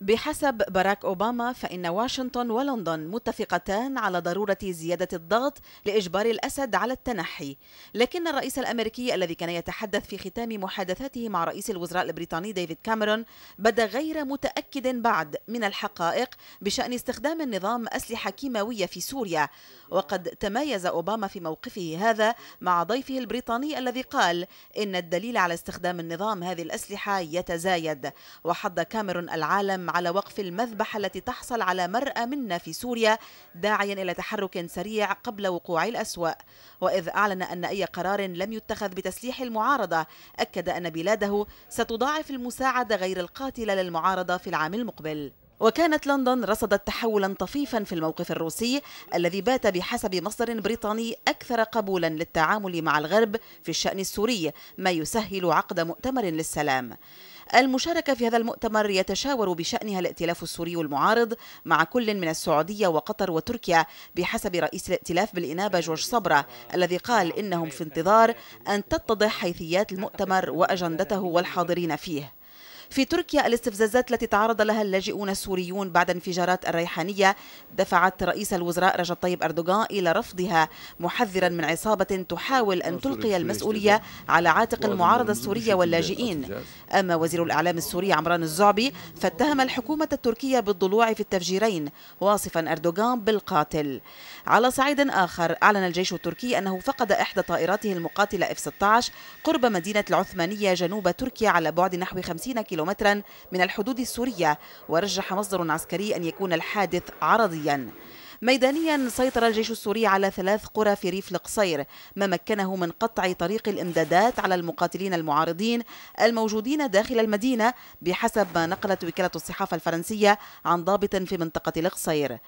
بحسب باراك أوباما فإن واشنطن ولندن متفقتان على ضرورة زيادة الضغط لإجبار الأسد على التنحي لكن الرئيس الأمريكي الذي كان يتحدث في ختام محادثاته مع رئيس الوزراء البريطاني ديفيد كاميرون بدا غير متأكد بعد من الحقائق بشأن استخدام النظام أسلحة كيماوية في سوريا وقد تمايز أوباما في موقفه هذا مع ضيفه البريطاني الذي قال إن الدليل على استخدام النظام هذه الأسلحة يتزايد وحض كاميرون العالم على وقف المذبحة التي تحصل على مرأة منا في سوريا داعيا إلى تحرك سريع قبل وقوع الأسوأ وإذ أعلن أن أي قرار لم يتخذ بتسليح المعارضة أكد أن بلاده ستضاعف المساعدة غير القاتلة للمعارضة في العام المقبل وكانت لندن رصدت تحولا طفيفا في الموقف الروسي الذي بات بحسب مصدر بريطاني اكثر قبولا للتعامل مع الغرب في الشان السوري ما يسهل عقد مؤتمر للسلام المشاركة في هذا المؤتمر يتشاور بشأنها الائتلاف السوري المعارض مع كل من السعودية وقطر وتركيا بحسب رئيس الائتلاف بالإنابة جورج صبرة الذي قال إنهم في انتظار أن تتضح حيثيات المؤتمر وأجندته والحاضرين فيه في تركيا الاستفزازات التي تعرض لها اللاجئون السوريون بعد انفجارات الريحانية دفعت رئيس الوزراء رجب طيب أردوغان إلى رفضها محذرا من عصابة تحاول أن تلقي المسؤولية على عاتق المعارضة السورية واللاجئين أما وزير الإعلام السوري عمران الزعبي فاتهم الحكومة التركية بالضلوع في التفجيرين واصفا أردوغان بالقاتل على صعيد آخر أعلن الجيش التركي أنه فقد إحدى طائراته المقاتلة F-16 قرب مدينة العثمانية جنوب تركيا على بعد نحو 50 كيلو كيلومترا من الحدود السورية ورجح مصدر عسكري أن يكون الحادث عرضيا ميدانيا سيطر الجيش السوري على ثلاث قرى في ريف القصير ما مكنه من قطع طريق الامدادات على المقاتلين المعارضين الموجودين داخل المدينة بحسب ما نقلت وكالة الصحافة الفرنسية عن ضابط في منطقة القصير